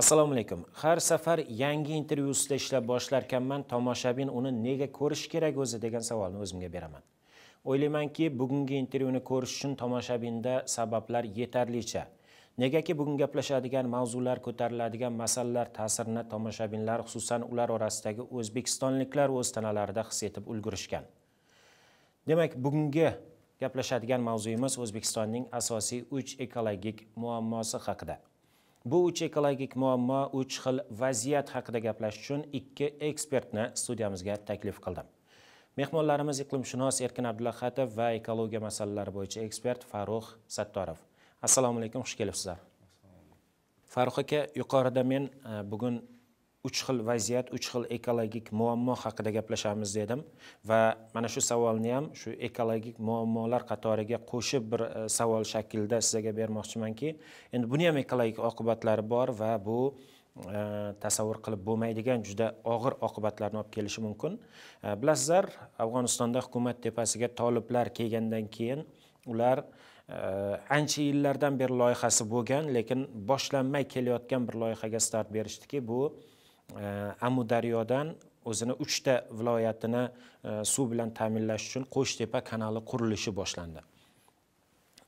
assalomu alaykum har safar yangi ustida ishlab boshlarkanman tomoshabin uni nega ko'rish kerak o'zi degan savolni o'zimga beraman o'ylaymanki bugungi intervyuni ko'rish uchun tomoshabinda sabablar yetarlicha negaki bugun gaplashadigan mavzular ko'tariladigan masalalar ta'sirini tomoshabinlar xususan ular orasidagi o'zbekistonliklar o'z tanalarida his etib ulgurishgan demak bugungi gaplashadigan mavzuyimiz o'zbekistonning asosiy uch ekologik muammosi haqida bu uch ekologik muammo uch xil vaziyat haqida gaplashish uchun ikki ekspertni studiyamizga taklif qildim mehmonlarimiz iqlimshunos erkin abdulahhatov va ekologiya masalalari bo'yicha ekspert Farux sattorov assalomu alaykum xush kelibsizlar Farux aka yuqorida men e, bugun uch xil vaziyat uch xil ekologik muammo haqida gaplashamiz dedim va mana shu savolni ham shu ekologik muammolar qatoriga qo'shib bir e, savol shaklida sizlarga bermoqchimanki endi buni ham ekologik oqibatlari bor va bu e, tasavvur qilib bo'lmaydigan juda og'ir oqibatlarni olib kelishi mumkin e, bilasizlar afg'onistonda hukumat tepasiga toliblar kelgandan keyin ular ancha yillardan beri loyihasi bo'lgan lekin boshlanmay kelayotgan bir loyihaga start berishdiki bu amudaryodan o'zini uchta viloyatini e, suv bilan ta'minlash uchun qo'shtepa kanali qurilishi boshlandi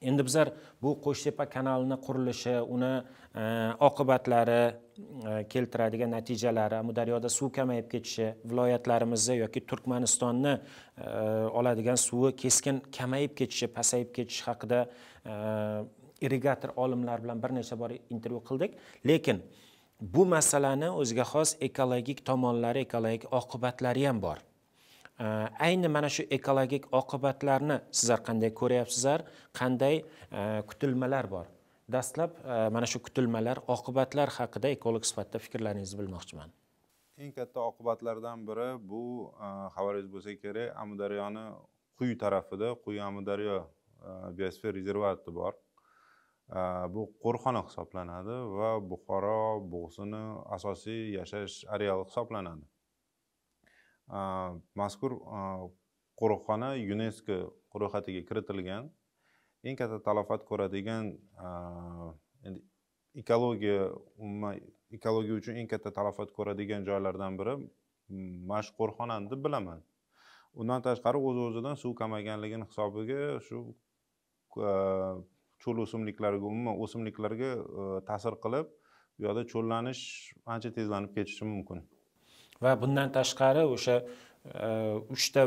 endi bizlar bu qo'shtepa kanalini qurilishi uni e, oqibatlari e, keltiradigan natijalari amudaryoda suv kamayib ketishi viloyatlarimizni yoki turkmanistonni oladigan suvi keskin kamayib ketishi pasayib ketishi haqida irrigator olimlar bilan bir necha bor intervyu qildik lekin bu masalani o'ziga xos ekologik tomonlari ekologik oqibatlari ham bor ayni mana shu ekologik oqibatlarni sizlar qanday ko'ryapsizlar qanday e, kutilmalar bor dastlab e, mana shu kutilmalar oqibatlar haqida ekolog sifatida fikrlaringizni bilmoqchiman eng katta oqibatlardan biri bu e, xabaringiz bo'lsa kerak amudaryoni quyi tarafida quyi amudaryo biosfer rezervati bor Э, bu qo'rxona hisoblanadi va buxoro bo'g'zini asosiy yashash areali hisoblanadi э, mazkur э, qo'riqxona yunesko ro'yxatiga kiritilgan eng katta talafot ko'radigan endi ekologiya umuman ekologiya uchun eng katta talafot ko'radigan joylardan biri mana shu qo'riqxonani deb bilaman undan tashqari o'z o'zidan suv kamayganligini hisobiga shu cho'l o'simliklariga umuman o'simliklarga e, ta'sir qilib u yoqda cho'llanish ancha tezlanib ketishi mumkin va bundan tashqari o'sha e, uchta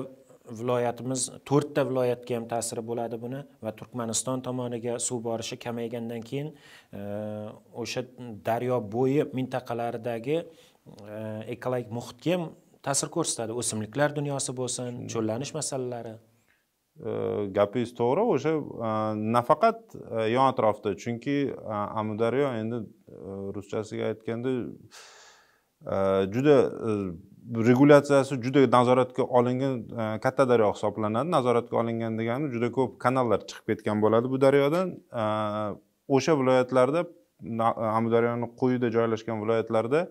viloyatimiz to'rtta viloyatga ham ta'siri bo'ladi buni va turkmaniston tomoniga suv borishi kamaygandan keyin e, o'sha daryo bo'yi mintaqalaridagi ekologik muhitga ham ta'sir ko'rsatadi o'simliklar dunyosi bo'lsin hmm. cho'llanish masalalari Э, gapingiz to'g'ri o'sha э, nafaqat э, yon atrofda chunki amudaryo endi ruschasiga aytganda juda e, regulyatsiyasi juda nazoratga olingan e, katta daryo hisoblanadi nazoratga olingan degani juda ko'p kanallar chiqib ketgan bo'ladi bu daryodan e, o'sha viloyatlarda amudaryoni quyida joylashgan viloyatlarda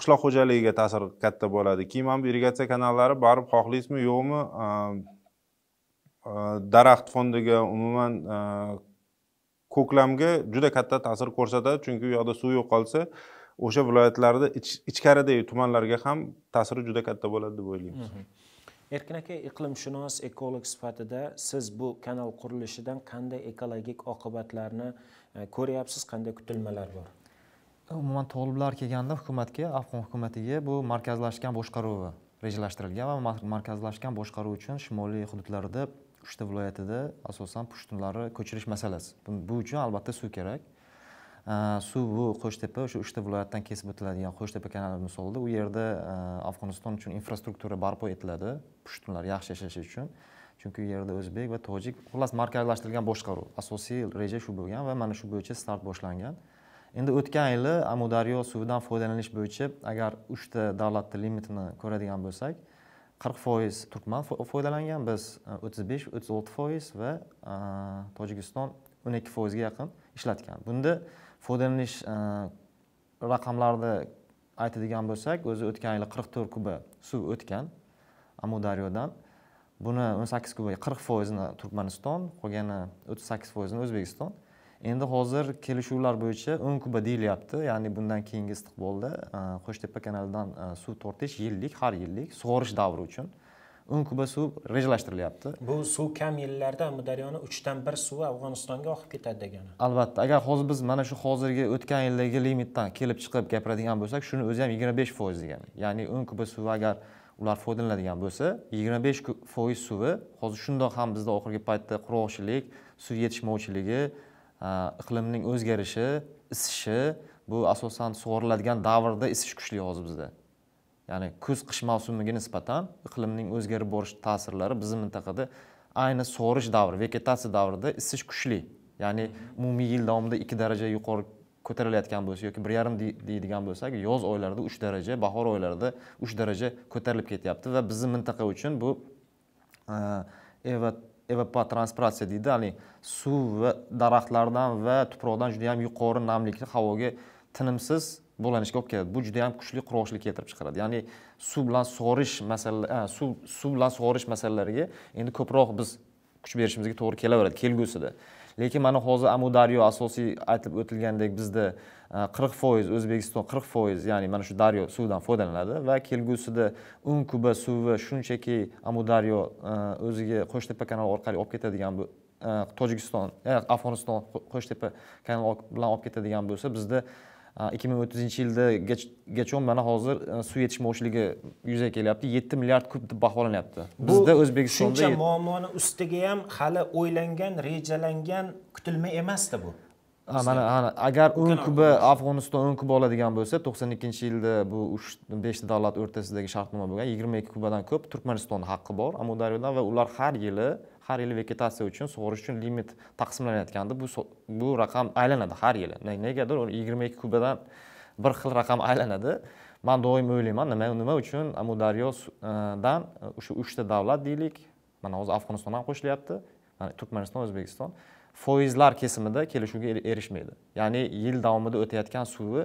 qishloq xo'jaligiga ta'siri katta bo'ladi keyin mana bu irrigatsiya kanallari baribir xohlaysizmi yo'qmi Э, daraxt fondiga umuman э, ko'klamga juda katta ta'sir ko'rsatadi chunki u yoqda suv yo'qolsa o'sha viloyatlarda ichkaridagi tumanlarga ham ta'siri juda katta bo'ladi deb o'ylaymiz erkin aka iqlimshunos ekolog sifatida siz bu kanal qurilishidan qanday ekologik oqibatlarni e, ko'ryapsiz qanday kutilmalar bor e, umuman toliblar kelganda hukumatga afg'on hukumatiga bu markazlashgan boshqaruvi rejalashtirilgan va markazlashgan boshqaruv uchun shimoliy hududlarda uchta viloyatida asosan pushtunlarni ko'chirish masalasi bu uchun albatta suv kerak suv bu qo'shtepa o'sha uchta viloyatdan kesib o'tiladigan qo'shtepa kanali misolida u yerda afg'oniston uchun infrastruktura barpo etiladi pushtunlar yaxshi yashashi uchun chunki u yerda o'zbek va tojik xullas markazlashtirilgan boshqaruv asosiy reja shu bo'lgan va mana shu bo'yicha start boshlangan endi o'tgan yili amudaryo suvidan foydalanish bo'yicha agar uchta davlatni limitini ko'radigan bo'lsak qirq foiz turkman foydalangan biz e, o'ttiz besh o'ttiz olti foiz va e, tojikiston o'n ikki foizga yaqin ishlatgan bunda foydalanish e, raqamlarni aytadigan bo'lsak o'zi o'tgan yili qirq to'rt kuba suv o'tgan amudaryodan buni o'n sakkiz kubaga qirq foizini turkmaniston qolgani o'ttiz sakkiz foizini o'zbekiston endi hozir kelishuvlar bo'yicha o'n kuba deyilyapti ya'ni bundan keyingi istiqbolda qo'shtepa e, kanalidan e, suv tortish yillik har yillik sug'orish davri uchun o'n kuba suv rejalashtirilyapti bu suv kam yillarda amudaryoni uchdan bir suvi afg'onistonga oqib ketadi degani albatta agar hozir biz mana shu hozirgi o'tgan yildagi limitdan kelib chiqib gapiradigan bo'lsak shuni o'zi ham yigirma besh foiz degani ya'ni o'n kuba suvi agar ular foydalanadigan bo'lsa yigirma besh foiz suvi hozir shundoq ham bizda oxirgi paytda qurg'oqchilik suv yetishmovchiligi Э, iqlimning o'zgarishi isishi bu asosan sug'oriladigan davrda isish kuchli hozir bizda ya'ni kuz qish mavsumiga nisbatan iqlimning o'zgarib borish ta'sirlari bizni mintaqada ayni sug'orish davri vegetatsiya davrida isish kuchli ya'ni umumiy yil davomida ikki daraja yuqori ko'tarilayotgan bo'lsa yoki bir yarim deydigan bo'lsak yoz oylarida uch daraja bahor oylarida uch daraja ko'tarilib ketyapti va bizni mintaqa uchun bu e, eva evapotranspiratsiya deydi ya'ni suv va daraxtlardan va tuproqdan juda ham yuqori namlikni havoga tinimsiz bug'lanishga olib keladi bu juda ham kuchli qurg'oqchilik keltirib chiqaradi ya'ni suv bilan sug'orish masala suv suv bilan sug'orish masalalariga endi ko'proq biz kuch berishimizga to'g'ri kelaveradi kelgusida lekin mana hozir amudaryo asosiy aytib o'tilgandek bizda qirq foiz o'zbekiston qirq foiz ya'ni mana shu daryo suvidan foydalanadi va kelgusida o'n kuba suvi shunchaki amudaryo e, o'ziga qo'shtepa kanali orqali olib ketadigan e, tojikiston e, afg'oniston qo'shtepa kanali bilan olib ketadigan bo'lsa bizda ikki ming o'ttizinchi yildagacha mana hozir suv yetishmovchiligi yuzaga kelyapti yetti milliard kub deb baholanyapti bizda o'zbekistonda shuncha muammoni ustiga ham hali o'ylangan rejalangan kutilma emasda bu mana ana agar o'n kubi afg'oniston o'n kubi oladigan bo'lsa to'qson ikkinchi yilda bu uch beshta davlat o'rtasidagi shartnoma bo'lgan yigirma ikki kubadan ko'p turkmanistonni haqqi bor amudaryodan va ular har yili har yili vegetatsiya uchun sug'orish uchun limit taqsimlanayotganda bu bu raqam aylanadi har yili negadir yigirma ikki kubadan bir xil raqam aylanadi man doim o'ylayman nima nima uchun amudaryodan o'sha e, uchta davlat deylik mana hozir afg'oniston ham qo'shilyapti turkmaniston o'zbekiston foizlar kesimida kelishuvga er-, erishmaydi ya'ni yil davomida o'tayotgan suvi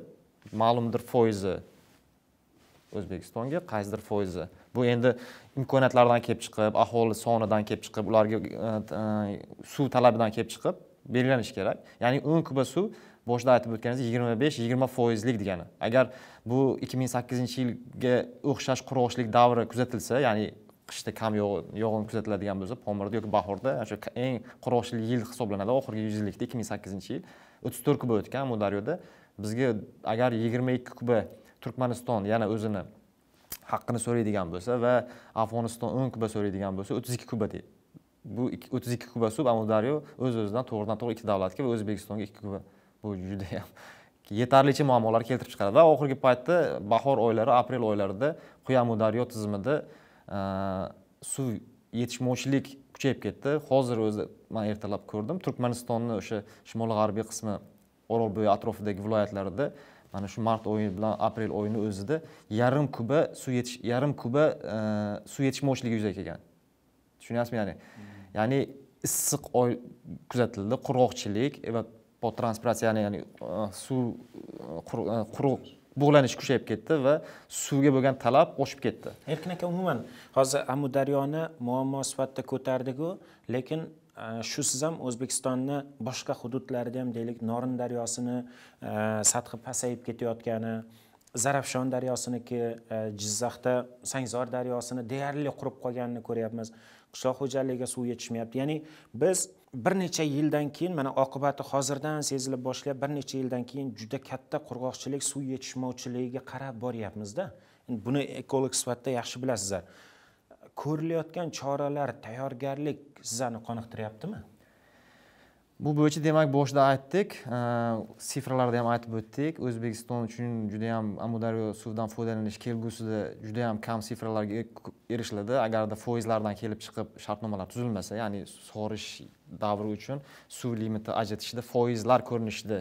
ma'lumdir foizi o'zbekistonga qaysidir foizi bu endi imkoniyatlardan kelib chiqib aholi sonidan kelib chiqib ularga e, e, suv talabidan kelib chiqib belgilanishi kerak ya'ni o'n kuba suv boshida aytib o'tganingizdek yigirma besh yigirma foizlik degani agar bu ikki ming sakkizinchi yilga o'xshash qurg'oqchilik davri kuzatilsa ya'ni qishda kam yog'in kuzatiladigan bo'lsa pomirda yoki bahorda o'sha eng quroshli yil hisoblanadi oxirgi yuz yillikda ikki ming sakkizinchi yil o'ttiz to'rt kuba o'tgan amudaryoda bizga agar yigirma ikki kuba turkmaniston yana o'zini haqqini so'raydigan bo'lsa va afg'oniston o'n kuba so'raydigan bo'lsa o'ttiz ikki kuba deydi bu o'ttiz ikki kuba suv amudaryo o'z o'zidan to'g'ridan to'g'ri ikki davlatga va o'zbekistonga ikki kuba bu judayam yetarlicha muammolar keltirib chiqaradi va oxirgi paytda bahor oylari aprel oylarida quyi amudaryo tizimida Э, suv yetishmovchilik kuchayib ketdi hozir o'zi man ertalab ko'rdim turkmanistonni o'sha shimol g'arbiy qismi orolbo'yi atrofidagi viloyatlarda mana shu mart oyi bilan aprel oyini o'zida yarim kuba suv yetish yarim kuba e, suv yetishmovchiligi yuzaga kelgan tushunyapsizmi ya'ni hmm. ya'ni issiq oy kuzatildi qurg'oqchilik va по ya'ni e, suv e, quruq bug'lanish kuchayib ketdi va suvga bo'lgan talab oshib ketdi erkin aka umuman hozir amudaryoni muammo sifatida ko'tardiku lekin e, shu siz ham o'zbekistonni boshqa hududlarida ham deylik norin daryosini e, sathi pasayib ketayotgani zarafshon daryosiniki e, jizzaxda sangzor daryosini deyarli qurib qolganini ko'ryapmiz qishloq xo'jaligiga suv yetishmayapti ya'ni biz bir necha yildan keyin mana oqibati hozirdan sezilib boshlab bir necha yildan keyin juda katta qurg'oqchilik suv yetishmovchiligiga qarab boryapmizda buni ekolog sifatida yaxshi bilasizlar ko'rilayotgan choralar tayyorgarlik sizlarni qoniqtiryaptimi bu bo'yicha demak boshida aytdik e, sifralarda ham aytib o'tdik o'zbekiston uchun juda ham amudaryo suvidan foydalanish kelgusida juda ham kam sifralarga er-, erishiladi agarda foizlardan kelib chiqib shartnomalar tuzilmasa ya'ni sug'orish davri uchun suv limiti ajratishda foizlar ko'rinishida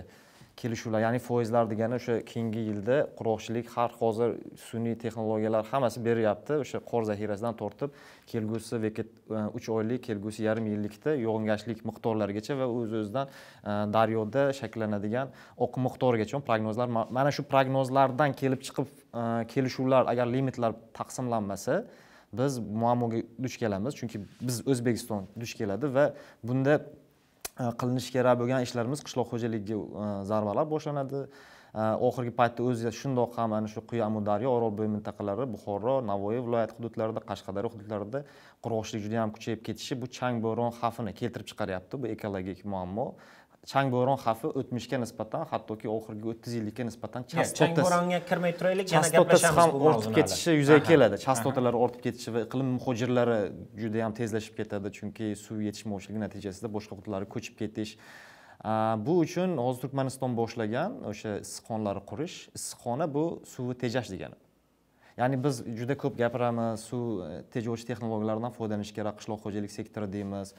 kelishuvlar ya'ni foizlar degani o'sha keyingi yilda qurg'oqchilik har hozir sun'iy texnologiyalar hammasi beryapti o'sha qor zaxirasidan tortib kelgusi e, uch oylik kelgusi yarim yillikda yog'ingarchilik miqdorlarigacha va o'z o'zidan e, daryoda shakllanadigan oqim miqdorigacha prognozlar mana shu prognozlardan kelib chiqib e, kelishuvlar agar limitlar taqsimlanmasa biz muammoga duch kelamiz chunki biz o'zbekiston duch keladi va bunda Э, qilinishi kerak bo'lgan ishlarimiz qishloq xo'jaligiga e, zarbalar boshlanadi e, oxirgi paytda o'zi shundoq ham ana shu quyi amudaryo orolbo'yi mintaqalari buxoro navoiy viloyat hududlarida qashqadaryo hududlarida qurg'oqchilik juda yam kuchayib ketishi bu chang bo'ron xavfini keltirib chiqaryapti bu ekologik muammo chang bo'ron xavfi o'tmishga nisbatan hattoki oxirgi o'ttiz yillikka nisbatan chang bo'ronga kirmay turaylik yana gaplashamiz ham ortib ketishi yuzaga keladi chastotalar ortib ketishi va iqlim muhojirlari juda ham tezlashib ketadi chunki suv yetishmovchiligi natijasida boshqa hududlarga ko'chib ketish bu uchun hozir turkmaniston boshlagan o'sha issiqxonalar qurish issiqxona bu suvni tejash degani ya'ni biz juda ko'p gapiramiz suv e, tejovchi texnologiyalardan foydalanish kerak qishloq xo'jalik sektori deymiz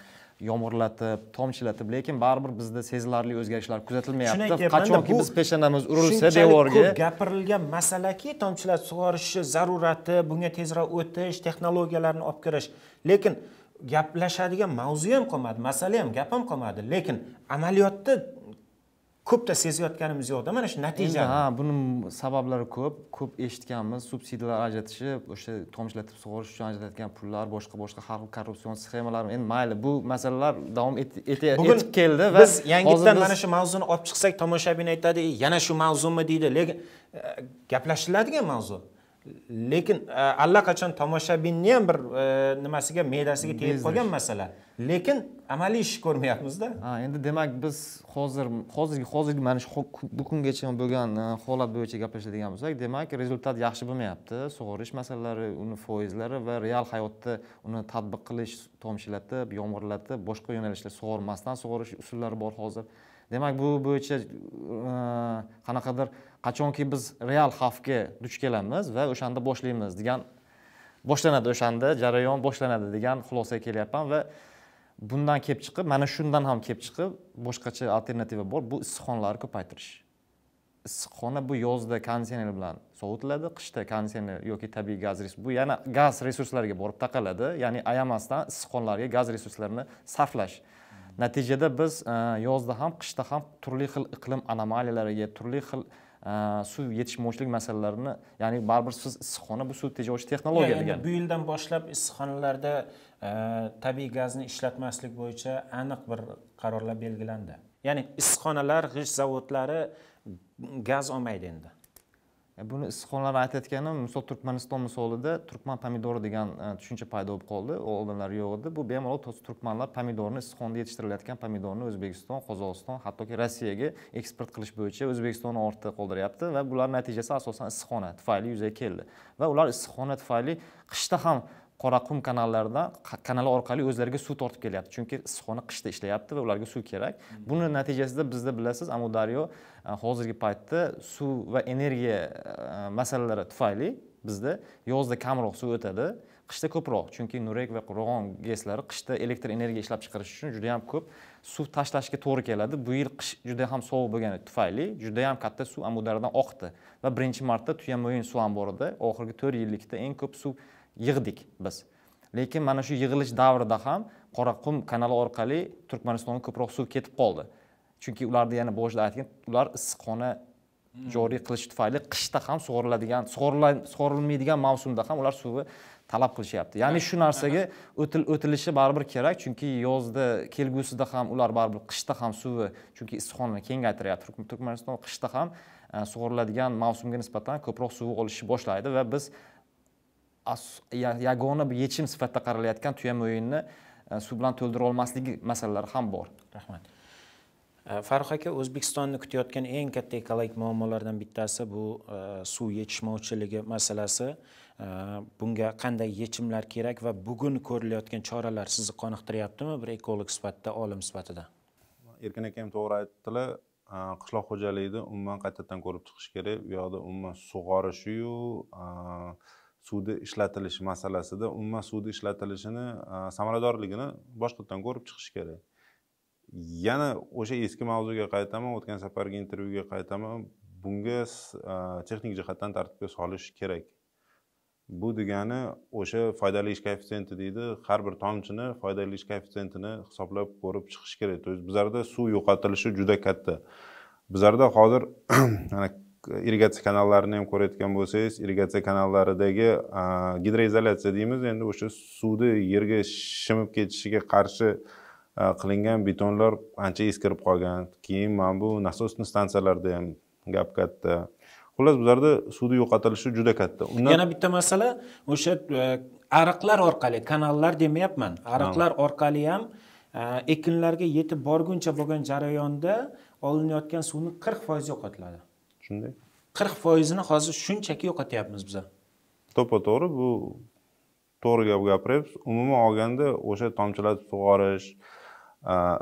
yomg'irlatib tomchilatib lekin baribir bizda sezilarli o'zgarishlar kuzatilmayapti qachonki biz peshonamiz urilsa devorga ko'p gapirilgan masalaki tomchilat sug'orishni zarurati bunga tezroq o'tish texnologiyalarni olib kirish lekin gaplashadigan mavzu ham qolmadi masala ham gap ham qolmadi lekin amaliyotda ko'pda sezayotganimiz yo'qda mana shu natija ha buni sabablari ko'p ko'p eshitganmiz subsidiyalar ajratishi o'sha tomchilatib sug'orish uchun ajratayotgan pullar boshqa boshqa har xil korrupsion sxemalar endi mayli bu masalalar davom etib keldi va biz yangitdan mana shu mavzuni olib chiqsak tomoshabin aytadi yana shu mavzumi deydi lekin e, gaplashiladigan mavzu lekin e, allaqachon tomoshabinni ham bir e, nimasiga me'dasiga tegib qolgan masala lekin amaliy ish ko'rmayapmizda ha endi demak biz hozir hozirgi hozirgi mana shu bu kungacha bo'lgan e, holat bo'yicha gaplashadigan bo'lsak demak rezultat yaxshi bo'lmayapti sug'orish masalalari uni foizlari va real hayotda uni tatbiq qilish tomchilatib yomg'irlatib boshqa yo'nalishda sug'ormasdan sug'orish usullari bor hozir demak bu bo'yicha qanaqadir uh, qachonki biz real xavfga duch kelamiz va o'shanda boshlaymiz degan boshlanadi o'shanda jarayon boshlanadi degan xulosaga kelyapman va bundan kelib chiqib mana shundan ham kelib chiqib boshqacha alternativa bor bu issiqxonalarni ko'paytirish issiqxona bu yozda konditsioner bilan sovutiladi qishda konditsioner yoki tabiiy gaz bu yana gaz resurslariga borib taqaladi ya'ni ayamasdan issiqxonalarga gaz resurslarini sarflash natijada biz e, yozda ham qishda ham turli xil iqlim anomaliyalariga turli xil Э, suv yetishmovchilik masalalarini ya'ni baribir siz issiqxona bu suv tejovchi texnologiya degan bu yildan boshlab issiqxonalarda e, tabiiy gazni ishlatmaslik bo'yicha aniq bir qarorlar belgilandi ya'ni issiqxonalar g'isht zavodlari gaz olmaydi endi E, buni issiqxonlar aytayotganim misol turkmaniston misolida turkman pomidori degan e, tushuncha paydo bo'lib qoldi oldinlar yo'q edi bu bemalol turkmanlar pomidorni issiqxonada yetishtirilayotgan pomidorni o'zbekiston qozog'iston hattoki rossiyaga eksport qilish bo'yicha o'zbekistonni ortda qoldiryapti va bular natijasi asosan issiqxona tufayli yuzaga keldi va ular issiqxona tufayli qishda ham qoraqum kanallaridan kanal orqali o'zlariga suv tortib kelyapti chunki issiqxona qishda ishlayapti va ularga suv kerak buni natijasida bizda bilasiz amudaryo e, hozirgi paytda suv va energiya e, masalalari tufayli bizda yozda kamroq suv o'tadi qishda ko'proq chunki nurek va qurg'on geslari qishda elektr energiya ishlab chiqarish uchun juda yam ko'p suv tashlashga to'g'ri keladi bu yil qish juda ham sovuq bo'lgani tufayli juda yam katta suv amudaryodan oqdi va birinchi marta tuyamoyin suv omborida oxirgi to'rt yillikda eng ko'p suv yig'dik biz lekin mana shu yig'ilish davrida ham qoraqum kanali orqali turkmanistonga ko'proq suv ketib qoldi chunki ularni yana boshida aytgan ular issiqxona hmm. joriy qilish tufayli qishda ham sug'oriladigan sug'orilmaydigan mavsumda ham ular suvni talab qilishyapti ya'ni shu narsaga o'til o'tilishi baribir kerak chunki yozda kelgusida ham ular baribir qishda ham suvni chunki issiqxonani kengaytiryapti turkmaniston qishda ham e, sug'oriladigan mavsumga nisbatan ko'proq suv olishni boshlaydi va biz yagona bir yechim sifatida qaralayotgan tuya mo'yinni e, suv bilan to'ldira olmasligi masalalari ham bor rahmat e, farruh aka o'zbekistonni kutayotgan eng katta ekologik muammolardan bittasi bu e, suv yetishmovchiligi masalasi bunga qanday yechimlar kerak va bugun ko'rilayotgan choralar sizni qoniqtiryaptimi bir ekolog sifatida olim sifatida erkin ham to'g'ri aytdilar qishloq xo'jaligini umuman qaytadan ko'rib chiqish kerak bu yoqda umuman sug'orishiyu suvni ishlatilishi masalasida umuman suvni ishlatilishini samaradorligini boshqatdan ko'rib chiqish kerak yana o'sha eski mavzuga qaytaman o'tgan safargi intervyuga qaytaman bunga texnik jihatdan tartibga solish kerak bu degani o'sha foydali ish koeffitsienti deydi har bir tomchini foydali ish koeffitsientini hisoblab ko'rib chiqish kerak то есть bizlarda suv yo'qotilishi juda katta bizlarda hozir irrigatsiya kanallarini ham ko'rayotgan bo'lsangiz irrigatsiya kanallaridagi gidroizolyatsiya deymiz endi o'sha suvni yerga shimib ketishiga qarshi qilingan betonlar ancha eskirib qolgan keyin mana bu насосный stansiyalarda ham gap katta xullas bularda suvni yo'qotilishi juda katta undan yana bitta masala o'sha e, ariqlar orqali kanallar demayapman ariqlar orqali ham e, ekinlarga yetib borguncha bo'lgan jarayonda olinayotgan suvni qirq foizi yo'qotiladi shunday qirq foizini hozir shunchaki yo'qotyapmiz bizlar to'ppa to'g'ri bu to'g'ri gap gapiryapsiz umuman olganda o'sha tomchilatib sug'orish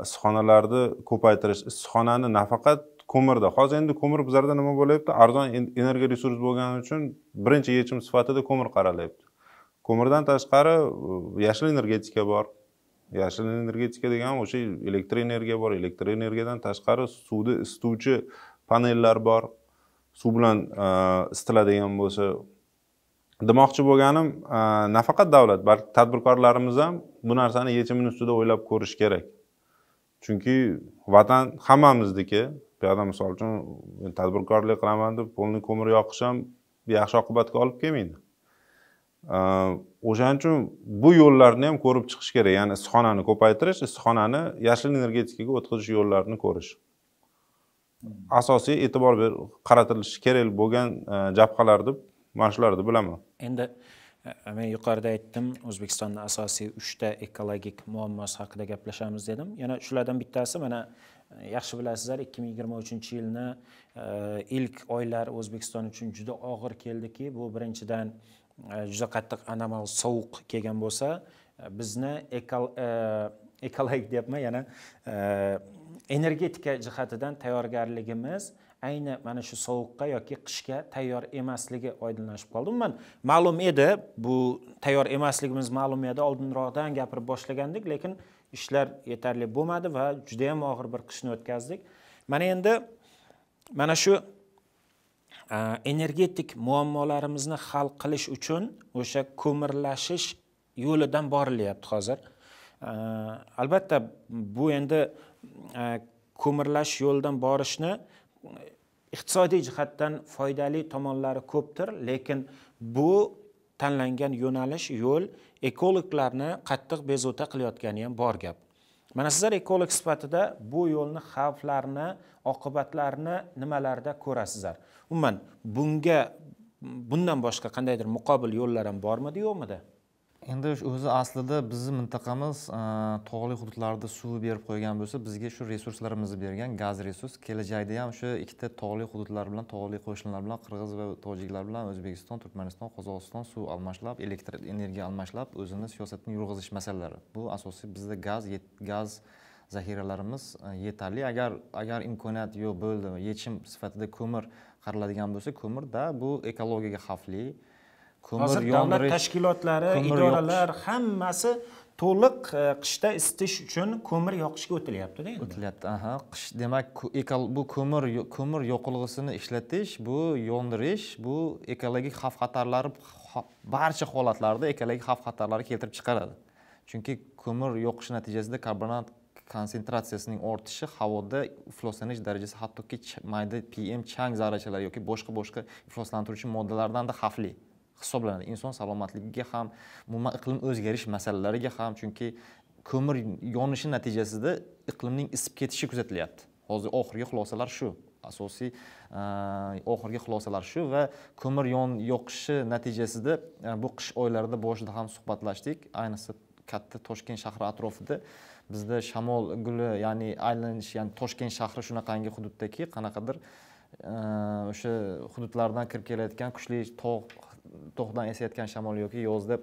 issiqxonalarni ko'paytirish issiqxonani nafaqat ko'mirda hozir endi ko'mir bizlarda nima bo'lyapti arzon energiya resurs bo'lgani uchun birinchi yechim sifatida ko'mir qaralyapti ko'mirdan tashqari yashil energetika bor yashil energetika degani o'sha elektr energiya bor elektr energiyadan tashqari suvni isituvchi panellar bor suv bilan e, isitiladigan bo'lsa demoqchi bo'lganim e, nafaqat davlat balki tadbirkorlarimiz ham bu narsani yechimini ustida o'ylab ko'rish kerak chunki vatan hammamizniki buyoqda misol uchun tadbirkorlik qilaman deb polni ko'mir yoqish ham yaxshi oqibatga olib kelmaydi e, o'shaning uchun bu yo'llarni ham ko'rib chiqish kerak ya'ni issiqxonani ko'paytirish issiqxonani yashil energetikaga o'tkazish yo'llarini ko'rish Hmm. asosiy e'tibor ber qaratilishi kerak bo'lgan e, jabhalar deb mana shularni bilaman endi e, men yuqorida aytdim o'zbekistonda asosiy uchta ekologik muammosi haqida gaplashamiz dedim yana shulardan bittasi mana e, yaxshi bilasizlar ikki ming yigirma uchinchi yilni ilk oylari o'zbekiston uchun juda og'ir keldiki bu birinchidan juda qattiq anomal sovuq kelgan bo'lsa bizni ekologik deyapman yana energetika jihatidan tayyorgarligimiz ayni mana shu sovuqqa yoki qishga tayyor emasligi oydinlashib qoldi umuman ma'lum edi bu tayyor emasligimiz ma'lum edi oldinroqdan gapirib boshlagandik lekin ishlar yetarli bo'lmadi va judayam og'ir bir qishni o'tkazdik mana endi mana shu energetik muammolarimizni hal qilish uchun o'sha ko'mirlashish yo'lidan borilyapti hozir albatta bu endi Э, ko'mirlash yo'lidan borishni iqtisodiy jihatdan foydali tomonlari ko'pdir lekin bu tanlangan yo'nalish yo'l ekologlarni qattiq bezovta qilayotgani ham bor gap mana sizlar ekolog sifatida bu yo'lni xavflarini oqibatlarini nimalarda ko'rasizlar umuman bunga bundan boshqa qandaydir muqobil yo'llar ham bormidi yo'qmidi endi o'zi aslida bizni mintaqamiz e, tog'li hududlarda suv berib qo'ygan bo'lsa bizga shu resurslarimizni bergan gaz resurs kelajakda ham o'sha ikkita tog'li hududlar bilan tog'li qo'shnilar bilan qirg'iz va tojiklar bilan o'zbekiston turkmaniston qozog'iston suv almashlab elektr energiya almashlab o'zini siyosatini yurg'izish masalalari bu asosiy bizda gaz gaz zaxiralarimiz e, yetarli agar agar imkoniyat yo'q bo'ldi yechim sifatida ko'mir qaraladigan bo'lsa ko'mirda bu ekologiyaga xavfli ko'mir davlat tashkilotlari idoralar hammasi to'liq e, qishda isitish uchun ko'mir yoqishga o'tilyaptida endi o'tilyapti aha qish demak bu ko'mir ko'mir yoqilg'isini ishlatish bu yondirish bu ekologik xavf xatarlari barcha holatlarda ekologik xavf xatarlari keltirib chiqaradi chunki ko'mir yoqish natijasida karbonat konsentratsiyasining ortishi havoda ifloslanish darajasi hattoki mayda pm chang zarrachalari yoki boshqa boshqa ifloslantiruvchi moddalardan da xavfli hisoblanadi inson salomatligiga ham umuman iqlim o'zgarish masalalariga ham chunki ko'mir yonishi natijasida iqlimning isib ketishi kuzatilyapti hozir oxirgi xulosalar shu asosiy oxirgi xulosalar shu va ko'mir yon yoqishi natijasida bu qish oylarida boshida ham suhbatlashdik ayniqsa katta toshkent shahri atrofida bizda shamol guli ya'ni aylanish ya'ni toshkent shahri shunaqangi hududdaki qanaqadir Э, o'sha hududlardan kirib kelayotgan kuchli tog' tog'dan esayotgan shamol yoki yozda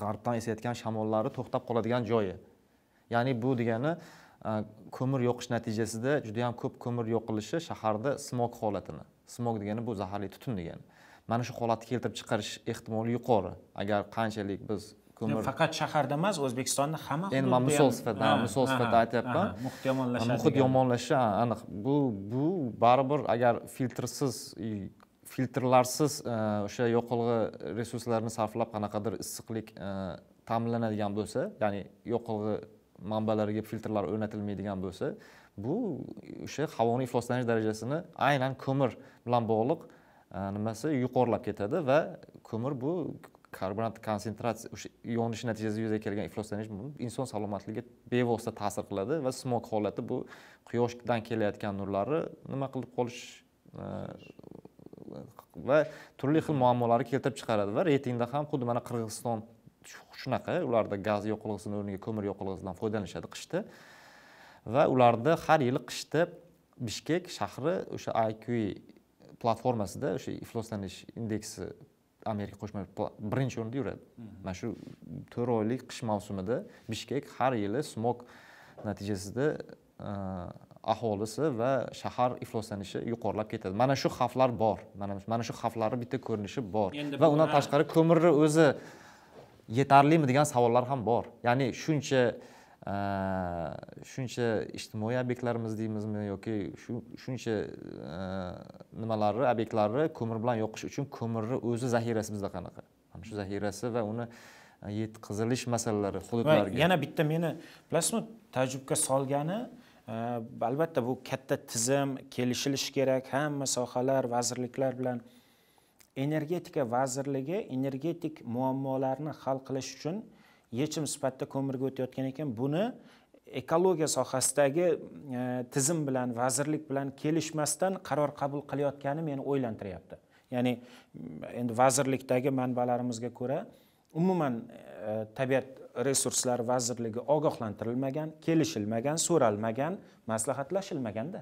g'arbdan esayotgan shamollari to'xtab qoladigan joyi ya'ni bu degani e, ko'mir yoqish natijasida juda yam ko'p ko'mir yoqilishi shaharda smog holatini smog degani bu zaharli tutun degani mana shu holatni keltirib chiqarish ehtimoli yuqori agar qanchalik biz ko'mir faqat shaharda emas o'zbekistonni hamma endi man misol sifatida misol sifatida aytyapman muhit yomonlashadi muhit yomonlashishi aniq bu bu baribir agar filtrsiz filtrlarsiz e, o'sha yoqilg'i resurslarini sarflab qanaqadir issiqlik e, ta'minlanadigan bo'lsa ya'ni yoqilg'i manbalariga filtrlar o'rnatilmaydigan bo'lsa bu o'sha havoni ifloslanish darajasini aynan ko'mir bilan bog'liq e, nimasi yuqorilab ketadi va ko'mir bu karbonat konsentratsiya o'sha yonish natijasida yuzaga kelgan ifloslanish inson salomatligiga bevosita ta'sir qiladi va smog holati bu quyoshdan kelayotgan nurlarni nima qilib qolish e, va turli xil muammolarni keltirib chiqaradi va reytingda ham xuddi mana qirg'iziston shunaqa ularda gaz yoqilg'isini o'rniga ko'mir yoqilg'isidan foydalanishadi qishda va ularda har yili qishda bishkek shahri o'sha iq platformasida o'sha ifloslanish indeksi amerika qo'shma birinchi o'rinda yuradi mhm. mana shu to'rt oylik qish mavsumida bishkek har yili smog natijasida e, aholisi va shahar ifloslanishi yuqorilab ketadi mana shu xavflar bor mana shu xavflarni bitta ko'rinishi bor va undan tashqari ko'mirni o'zi yetarlimi degan savollar ham bor ya'ni shuncha shuncha ijtimoiy obyektlarimiz deymizmi yoki shuncha e, nimalarni obyektlarni ko'mir bilan yoqish uchun ko'mirni o'zi zaxirasi bizda qanaqa mana shu zaxirasi va uni e, yetkazilish masalalari hududlarga yana bitta meni bilasizmi tajribga solgani e, albatta bu katta tizim kelishilishi kerak hamma sohalar vazirliklar bilan energetika vazirligi energetik muammolarni hal qilish uchun yechim sifatida ko'mirga o'tayotgan ekan buni ekologiya sohasidagi e, tizim bilan vazirlik bilan kelishmasdan qaror qabul qilayotgani meni o'ylantiryapti ya'ni endi vazirlikdagi manbalarimizga ko'ra umuman e, tabiat resurslari vazirligi ogohlantirilmagan kelishilmagan so'ralmagan maslahatlashilmaganda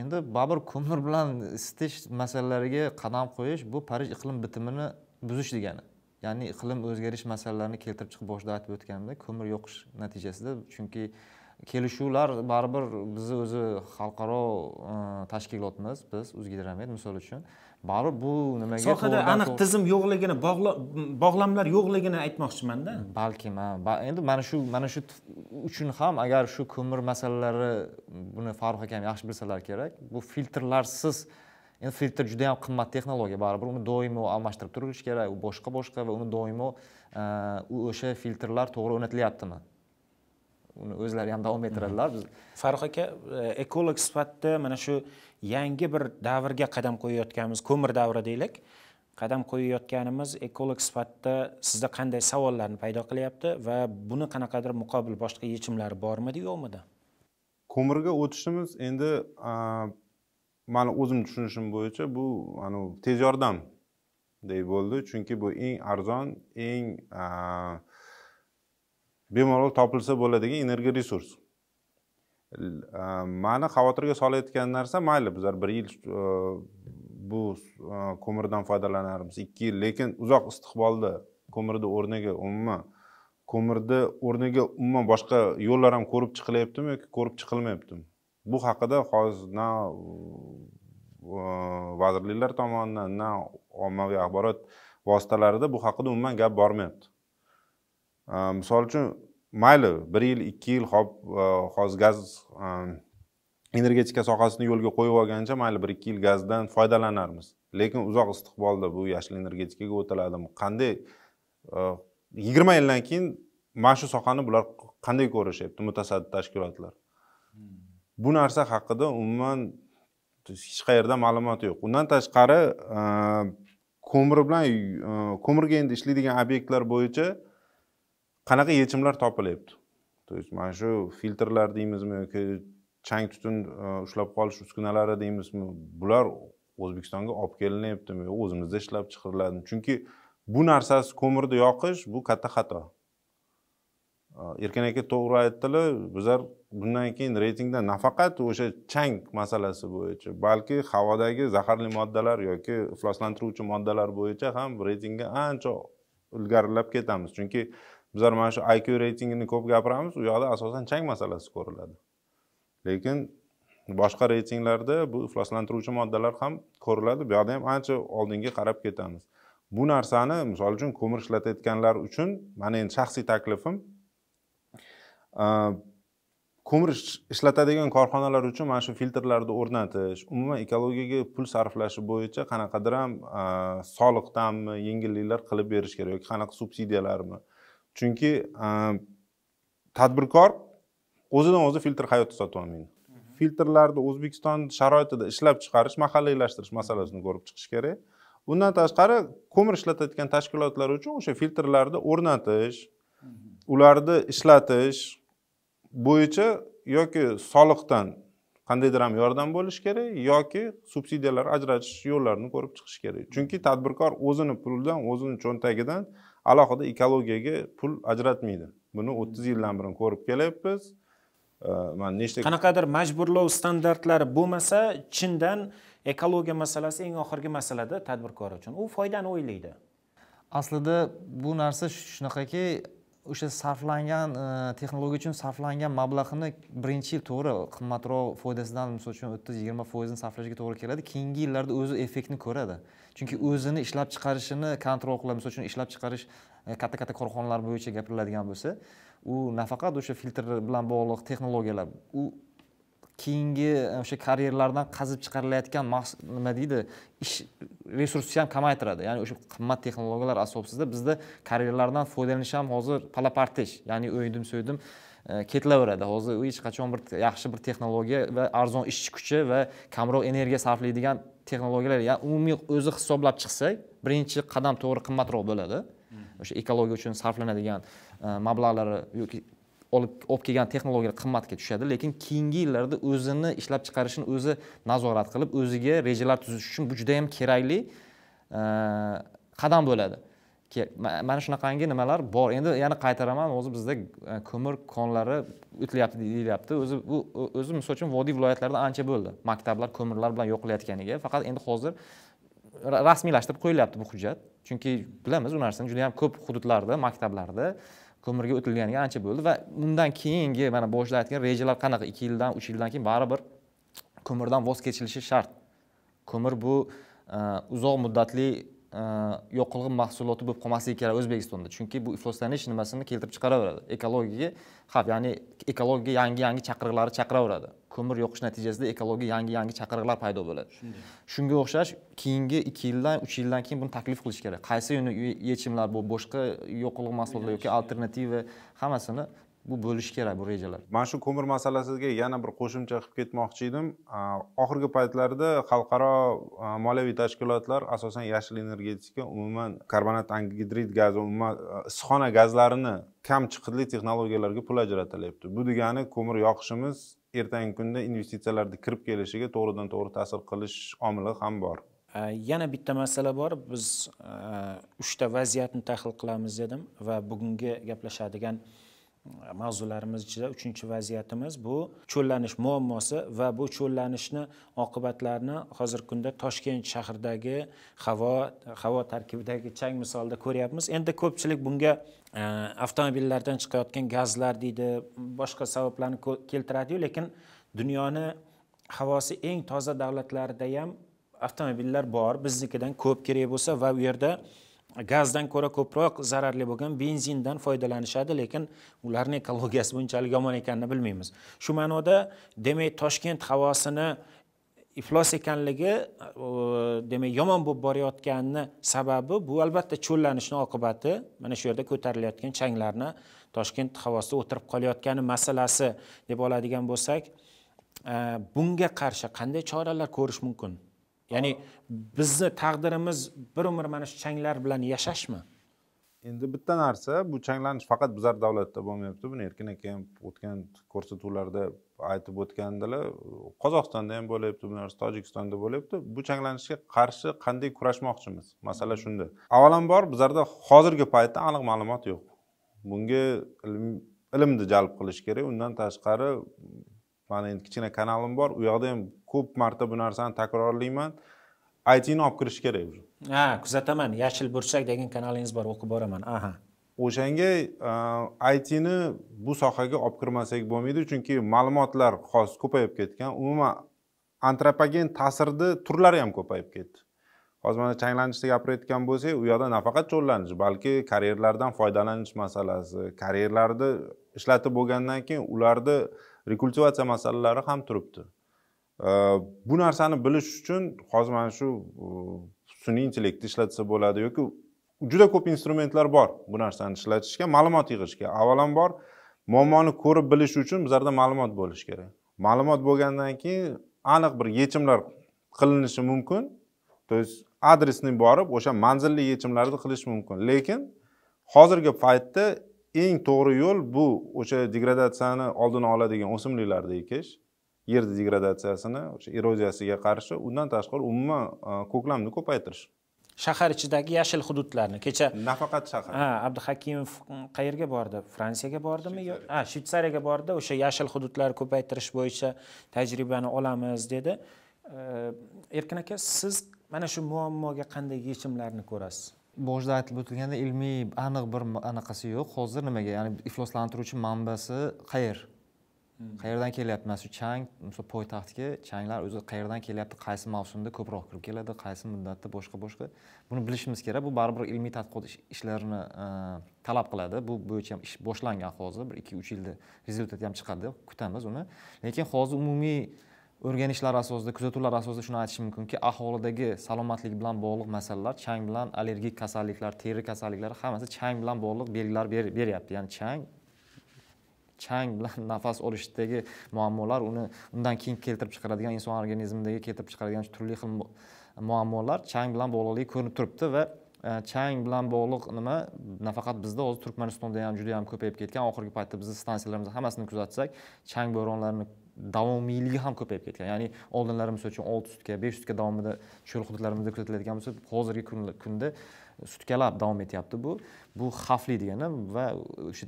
endi baribir ko'mir bilan isitish masalalariga qadam qo'yish bu parij iqlim bitimini buzish degani ya'ni iqlim o'zgarish masalalarini keltirib chiqib boshida aytib o'tganda ko'mir yoqish natijasida chunki kelishuvlar baribir bizni o'zi xalqaro e, tashkilotimiz biz o'zgidromet misol uchun baribir bu nimaga sohada aniq tizim yo'qligini bog'lamlar yo'qligini aytmoqchimanda balkim endi mana shu mana shu uchun ham agar shu ko'mir masalalari buni farruh akam yaxshi bilsalar kerak bu filtrlarsiz endi filtr juda yam qimmat texnologiya baribir uni doimo almashtirib turish kerak u boshqa boshqa va uni doimo e, u o'sha filtrlar to'g'ri o'rnatilyaptimi uni o'zlari ham davom ettiradilar biz mhmm. farruh aka e, ekolog sifatida mana shu yangi bir davrga qadam qo'yayotganimiz ko'mir davri deylik qadam qo'yayotganimiz ekolog sifatida sizda qanday savollarni paydo qilyapti va buni qanaqadir muqobil boshqa yechimlari bormidi yo'qmidi ko'mirga o'tishimiz endi mani o'zim tushunishim bo'yicha bu anavi tez yordamday bo'ldi chunki bu eng arzon eng bemalol topilsa bo'ladigan energiya resurs mani xavotirga solayotgan narsa mayli bizlar bir yil e, bu e, ko'mirdan foydalanarmiz ikki yil lekin uzoq istiqbolda ko'mirni o'rniga umuman ko'mirni o'rniga umuman boshqa yo'llar ham ko'rib chiqilyaptimi yoki ko'rib chiqilmayaptimi bu haqida hozir na vazirliklar tomonidan na ommaviy axborot vositalarida bu haqida umuman gap bormayapti ehm, misol uchun mayli bir yil ikki yil hop e, hozir gaz e, energetika sohasini yo'lga qo'yib olgancha mayli bir ikki yil gazdan foydalanarmiz lekin uzoq istiqbolda bu yashil energetikaga o'tiladimi qanday e, yigirma yildan keyin mana shu sohani bular qanday ko'rishyapti mutasaddi tashkilotlar bu narsa haqida umuman hech qayerda ma'lumot yo'q undan tashqari e, ko'mir bilan e, ko'mirga endi ishlaydigan obyektlar bo'yicha qanaqa yechimlar topilyapti то есть mana shu filtrlar deymizmi yoki chang tutun e, ushlab qolish uskunalari deymizmi bular o'zbekistonga olib kelinyaptimi o'zimizda ishlab chiqariladimi chunki bu narsasi ko'mirni yoqish bu katta xato erkin aka to'g'ri aytdilar bizlar bundan keyin reytingda nafaqat o'sha chang masalasi bo'yicha balki havodagi zaharli moddalar yoki ifloslantiruvchi moddalar bo'yicha ham reytingga ancha ilgarilab ketamiz chunki bizlar mana shu iq reytingini ko'p gapiramiz u yoqda asosan chang masalasi ko'riladi lekin boshqa reytinglarda bu ifloslantiruvchi moddalar ham ko'riladi bu yoqda ham ancha oldinga qarab ketamiz bu narsani misol uchun ko'mir ishlatayotganlar uchun mana endi shaxsiy taklifim ko'mir ishlatadigan korxonalar uchun mana shu filtrlarni o'rnatish umuman ekologiyaga pul sarflashi bo'yicha qanaqadir ham soliqdanmi yengilliklar qilib berish kerak yoki qanaqa subsidiyalarmi chunki tadbirkor o'zidan o'zi filtr hayotda sotib olmaydi mhm. filtrlarni o'zbekiston sharoitida ishlab chiqarish mahalliylashtirish masalasini ko'rib chiqish kerak bundan tashqari ko'mir ishlatayotgan tashkilotlar uchun o'sha filtrlarni o'rnatish mhm. ularni ishlatish bo'yicha yoki soliqdan qandaydir ham yordam bo'lishi kerak yoki subsidiyalar ajratish yo'llarini ko'rib chiqish kerak chunki tadbirkor o'zini pulidan o'zini cho'ntagidan alohida ekologiyaga pul ajratmaydi buni o'ttiz yildan beri ko'rib kelyapmiz mana nechta qanaqadir majburlov standartlari bo'lmasa chindan ekologiya masalasi eng oxirgi masalada tadbirkor uchun u foydani o'ylaydi aslida bu narsa shunaqaki o'sha sarflangan e, texnologiya uchun sarflangan mablag'ini birinchi yil to'g'ri qimmatroq foydasidan misol uchun o'ttiz yigirma foizini sarflashga to'g'ri keladi keyingi yillarda o'zi effektni ko'radi chunki o'zini ishlab chiqarishini kontrol qiladi misol uchun ishlab chiqarish e, katta katta korxonalar bo'yicha gapiriladigan bo'lsa u nafaqat o'sha filtr bilan bog'liq texnologiyalar u keyingi e, o'sha karyerlardan qazib chiqarilayotgan nima deydi ish resursni ham kamaytiradi ya'ni o'sha qimmat texnologiyalar asosida bizda karyerlardan foydalanish ham hozir palapartish ya'ni o'ydim so'ydim e, ketilaveradi hozir hech qachon bir yaxshi bir texnologiya va arzon ishchi kuchi va kamroq energiya sarflaydigan texnologiyalar ya'ni umumiy o'zi hisoblab chiqsak birinchi qadam to'g'ri qimmatroq bo'ladi hmm. o'sha ekologiya uchun sarflanadigan e, mablag'lari yoki olib kelgan texnologiyalar qimmatga tushadi lekin keyingi yillarda o'zini ishlab chiqarishini o'zi nazorat qilib o'ziga rejalar tuzish uchun bu judayam kerakli e, qadam bo'ladi mana shunaqangi nimalar bor endi yana qaytaraman o'zi bizda e, ko'mir konlari o'tilyapti deyilyapti o'zi bu o'zi misol uchun vodiy viloyatlarida ancha bo'ldi maktablar ko'mirlar bilan yoqilayotganiga faqat endi hozir rasmiylashtirib qo'yilyapti bu hujjat chunki bilamiz bu narsani juda yam ko'p hududlarda maktablarda ko'mirga o'tilganiga ancha bo'ldi va undan keyingi mana boshida aytgan rejalar qanaqa ikki yildan uch yildan keyin baribir ko'mirdan voz kechilishi shart ko'mir bu e, uzoq muddatli e, yoqilg'i mahsuloti bo'lib qolmasligi kerak o'zbekistonda chunki bu ifloslanish nimasini keltirib chiqaraveradi ekologiyaga xavf ya'ni ekologiya yangi yangi chaqiriqlarni chaqiraveradi ko'mir yoqish natijasida ekologiya yangi yangi chaqiriqlar paydo bo'ladi shunga o'xshash keyingi ikki yildan uch yildan keyin buni taklif qilish kerak qaysi yechimlar bu boshqa yoqilg'i mahsulotlar yoki alternativa hammasini bu bo'lishi kerak bu rejalar mana shu ko'mir masalasiga yana bir qo'shimcha qilib ketmoqchi edim oxirgi paytlarda xalqaro moliyaviy tashkilotlar asosan yashil energetika umuman karbonat angidrid gazi umuman issiqxona gazlarini kam chiqitli texnologiyalarga pul ajratilyapti bu degani ko'mir yoqishimiz ertangi kunda investitsiyalarni kirib kelishiga to'g'ridan to'g'ri ta'sir qilish omili ham bor yana bitta masala bor biz uchta vaziyatni tahlil qilamiz dedim va bugungi gaplashadigan e, mavzularimiz ichida uchinchi vaziyatimiz bu cho'llanish muammosi va bu cho'llanishni oqibatlarini hozirgi kunda toshkent shahridagi havo havo tarkibidagi chang misolida ko'ryapmiz endi ko'pchilik bunga avtomobillardan chiqayotgan gazlar deydi boshqa sabablarni keltiradiyu lekin dunyoni havosi eng toza davlatlarida ham avtomobillar bor biznikidan ko'p kerak bo'lsa va u yerda gazdan ko'ra ko'proq zararli bo'lgan benzindan foydalanishadi lekin ularni ekologiyasi bunchalik yomon ekanini bilmaymiz shu ma'noda demak toshkent havosini iflos ekanligi demak yomon bo'lib borayotganini sababi bu albatta cho'llanishni oqibati mana shu yerda ko'tarilayotgan changlarni toshkent havosida o'tirib qolayotgani masalasi deb oladigan bo'lsak e, bunga qarshi qanday choralar ko'rish mumkin ya'ni bizni taqdirimiz bir umr mana shu changlar bilan yashashmi endi bitta narsa bu changlanish faqat bizlar davlatda bo'lmayapti buni erkin ham o'tgan ko'rsatuvlarda aytib o'tgandilar qozog'istonda ham bo'lyapti bu narsa tojikistonda bo'lyapti bu changlanishga qarshi qanday kurashmoqchimiz masala shunda avvalambor bizlarda hozirgi paytda aniq ma'lumot yo'q bunga ilmni jalb qilish kerak undan tashqari mani endi kichkina kanalim bor u yoqda ham ko'p marta bu narsani takrorlayman aytini olib kirish kerak ha kuzataman yashil burchak degan kanalingiz bor o'qib boraman aha o'shanga aytini bu sohaga olib kirmasak bo'lmaydi chunki ma'lumotlar hozir ko'payib ketgan umuman antropogen ta'sirni turlari ham ko'payib ketdi hozir mana changlanishni gapirayotgan bo'lsak u yoqda nafaqat cho'llanish balki karyerlardan foydalanish masalasi karyerlarni ishlatib bo'lgandan keyin ularni rekultivatsiya masalalari ham turibdi bu narsani bilish uchun hozir mana shu sun'iy intellektni ishlatsa bo'ladi yoki juda ko'p instrumentlar bor bu narsani ishlatishga ma'lumot yig'ishga avvalambor muammoni ko'rib bilish uchun bizlarda ma'lumot bo'lishi kerak ma'lumot bo'lgandan keyin aniq bir yechimlar qilinishi mumkin то есть adresni borib o'sha manzilli yechimlarni qilish mumkin lekin hozirgi paytda eng to'g'ri yo'l bu o'sha degradatsiyani oldini oladigan o'simliklarni ekish yerni degradatsiyasini o'sha eroziyasiga qarshi undan tashqari umuman ko'klamni ko'paytirish shahar ichidagi yashil hududlarni kecha nafaqat shahar ha abduhakimov qayerga bordi fransiyaga bordimi yo ha shvetsariyaga bordi o'sha yashil hududlarni ko'paytirish bo'yicha tajribani olamiz dedi erkin aka siz mana shu muammoga qanday yechimlarni ko'rasiz boshida aytib o'tilganda ilmiy aniq bir anaqasi yo'q hozir nimaga ya'ni ifloslantiruvchi manbasi qayer Hmm. qayerdan kelyapti mana shu chang misol poytaxtga changlar o'zi qayerdan kelyapti qaysi mavsumda ko'proq kirib keladi qaysi muddatda boshqa boshqa buni bilishimiz kerak bu baribir ilmiy tadqiqot ishlarini e, talab qiladi bu bo'yicha ham ish boshlangan hozir bir ikki uch yilda rezultat ham chiqadi kutamiz uni lekin hozir umumiy o'rganishlar asosida kuzatuvlar asosida shuni aytish mumkinki aholidagi salomatlik bilan bog'liq masalalar chang bilan allergik kasalliklar teri kasalliklari hammasi chang bilan bog'liq belgilar beryapti ya'ni chang chang bilan nafas olishdagi muammolar uni undan keyin keltirib chiqaradigan inson organizmidagi keltirib chiqaradigan turli xil muammolar chang bilan bog'liqligi ko'rinib turibdi va e, chang bilan bog'liq nima nafaqat bizda hozir turkmanistonda ham juda yam ko'payib ketgan oxirgi paytda bizni stansiyalarimizni hammasini kuzatsak chang bo'ronlarini davomiyligi ham ko'payib ketgan ya'ni oldinlari misol uchun olti sutka besh sutka davomida cho'l hududlarimizda kuzatiladigan bo'lsa hozirgi kunda sutkalab davom etyapti bu bu xavfli degani va o'sha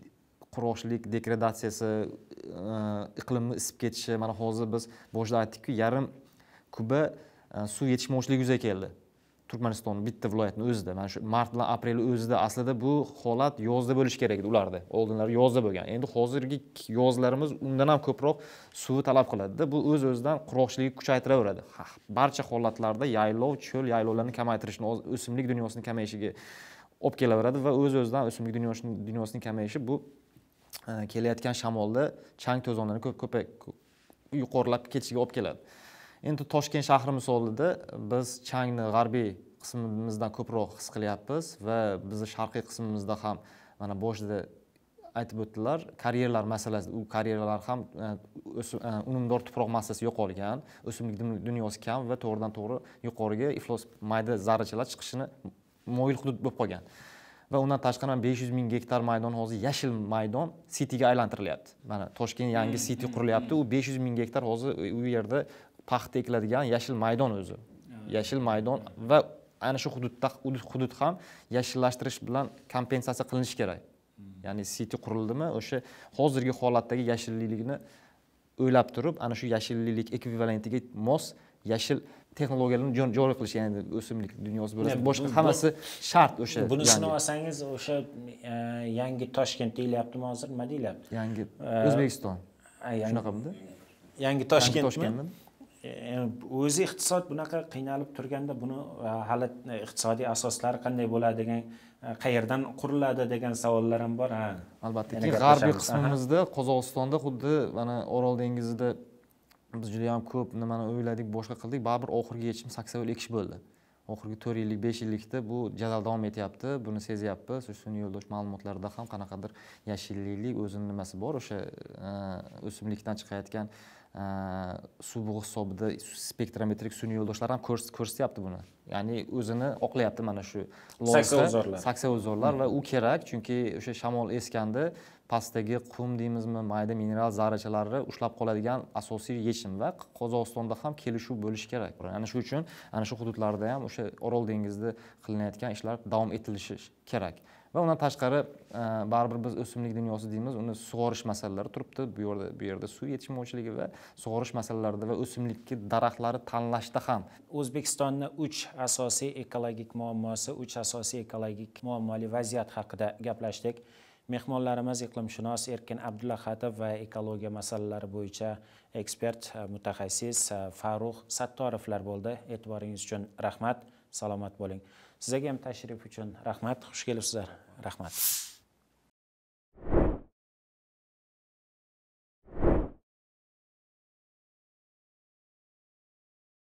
quruqchilik degradatsiyasi e, iqlimni isib ketishi mana hozir biz boshida aytdikku yarim kuba e, suv yetishmovchiligi yuzaga keldi turkmaniston bitta viloyatni o'zida mana shu mart bilan aprelni o'zida aslida bu holat yozda bo'lishi kerak edi ularda oldinlari yozda bo'lgan endi hozirgi yozlarimiz undan ham ko'proq suv talab qiladida bu o'z öz o'zidan quruqchilikni kuchaytiraveradi barcha holatlarda yaylov cho'l yaylovlarni kamaytirishni o'simlik dunyosini kamayishiga olib kelaveradi va o'z öz o'zidan o'simlik dunyosini kamayishi bu kelayotgan shamolda chang to'zonlari ko'p ko'payib yuqorilab ketishiga olib keladi endi toshkent shahri misolida biz changni g'arbiy qismimizdan ko'proq his qilyapmiz va bizni sharqiy qismimizda ham mana boshida aytib o'tdilar karyerlar masalasi u karyerlar ham e, e, unumdor tuproq massasi yo'qolgan o'simlik dunyosi kam va to'g'ridan to'g'ri yuqoriga iflos mayda zarrachalar chiqishini moyil hudud bo'lib qolgan va undan tashqari mana besh yuz ming gektar maydon hozir yashil maydon sitiga aylantirilyapti mana toshkent yangi siti hmm. qurilyapti u besh yuz ming gektar hozir u yerda paxta ekiladigan yashil maydon o'zi yashil maydon va ana shu hududda hudud ham yashillashtirish bilan kompensatsiya qilinishi kerak hmm. ya'ni siti qurildimi o'sha hozirgi holatdagi yashillikni o'ylab turib ana shu yashillik ekvivalentiga mos yashil texnologiyalarni joriy qilish ya'ni o'simlik dunyosi bo'lsa boshqa hammasi shart o'sha buni sinamasangiz o'sha e, yangi toshkent deyilyaptimi hozir nima deyilyapti yangi e, o'zbekiston shunaqamida yangi toshkentmi e, o'zi iqtisod bunaqa qiynalib turganda buni hali iqtisodiy asoslari qanday bo'ladi degan qayerdan quriladi degan savollar ham bor ha albatta g'arbiy qismimizda qozog'istonda xuddi mana orol dengizida biz juda yam ko'p nimani o'yladik boshqa qildik baribir oxirgi yechim sakson yil ekish bo'ldi oxirgi to'rt yillik besh yillikda bu jadal davom etyapti buni sezyapmiz sun'iy yo'ldosh ma'lumotlarida ham qanaqadir yashilliklik o'zini nimasi bor o'sha e, o'simlikdan chiqayotgan e, suv hisobida spektrometrik sun'iy yo'ldoshlar ham ko'rsatyapti buni ya'ni o'zini oqlayapti mana shu saksouzorlar saksouzorlar va u kerak chunki o'sha shamol esganda pastdagi qum deymizmi mayda mineral zarrachalarni ushlab qoladigan asosiy yechim va qozog'istonda ham kelishuv bo'lishi kerak ana shu uchun ana shu hududlarda ham o'sha orol dengizida qilinayotgan ishlar davom etilishi kerak va undan tashqari e, baribir biz o'simlik dunyosi deymiz uni sug'orish masalalari turibdi bu yerda bu yerda suv yetishmovchiligi va sug'orish masalalarida va o'simlikki daraxtlari tanlashda ham o'zbekistonni uch asosiy ekologik muammosi uch asosiy ekologik muammoli vaziyat haqida gaplashdik mehmonlarimiz iqlimshunos erkin abdulla xatov va ekologiya masalalari bo'yicha ekspert e, mutaxassis e, farrux sattorovlar bo'ldi e'tiboringiz uchun rahmat salomat bo'ling sizga ham tashrif uchun rahmat xush kelibsizlar rahmat